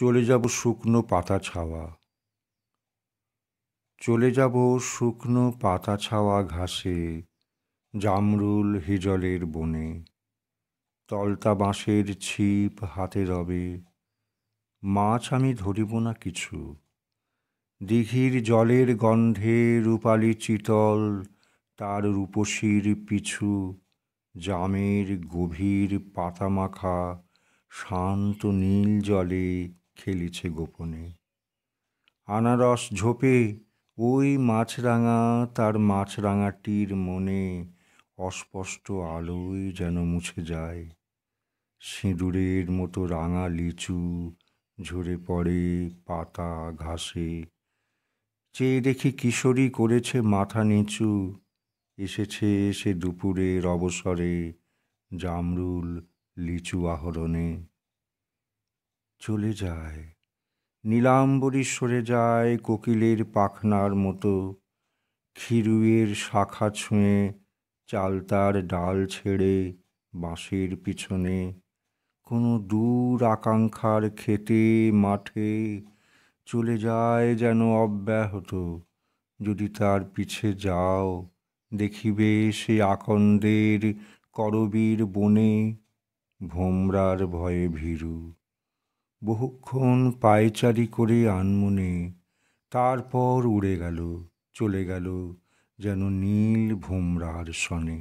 চলে যাব শুকনো পাতা ছাওয়া চলে যাব শুকনো পাতা ছাওয়া ঘাসে জামরুল হিজলের বনে তলতা বাঁশের ছিপ হাতে রবে মাছ আমি ধরিব না কিছু দিঘির জলের গন্ধে রূপালি চিতল তার রূপসীর পিছু জামের গভীর পাতা মাখা শান্ত নীল জলে খেলিছে গোপনে আনারস ঝোপে ওই মাছরাঙা তার মাছরাঙাটির মনে অস্পষ্ট আলোয় যেন মুছে যায় সিঁদুরের মতো রাঙা লিচু ঝরে পড়ে পাতা ঘাসে চেয়ে দেখি কিশোরী করেছে মাথা নিচু এসেছে সে দুপুরের অবসরে জামরুল লিচু আহরণে চলে যায় নীলাম্বরী সরে যায় কোকিলের পাখনার মতো ক্ষিরুয়ের শাখা ছুঁয়ে চালতার ডাল ছেড়ে বাঁশের পিছনে কোনো দূর আকাঙ্ক্ষার খেতে মাঠে চলে যায় যেন অব্যাহত যদি তার পিছে যাও দেখিবে সে আকন্দের করবীর বনে ভোমরার ভয়ে ভীরু বহুক্ষণ পায়চারি করে আনমনে তারপর উড়ে গেল চলে গেল যেন নীল ভোমরার সনে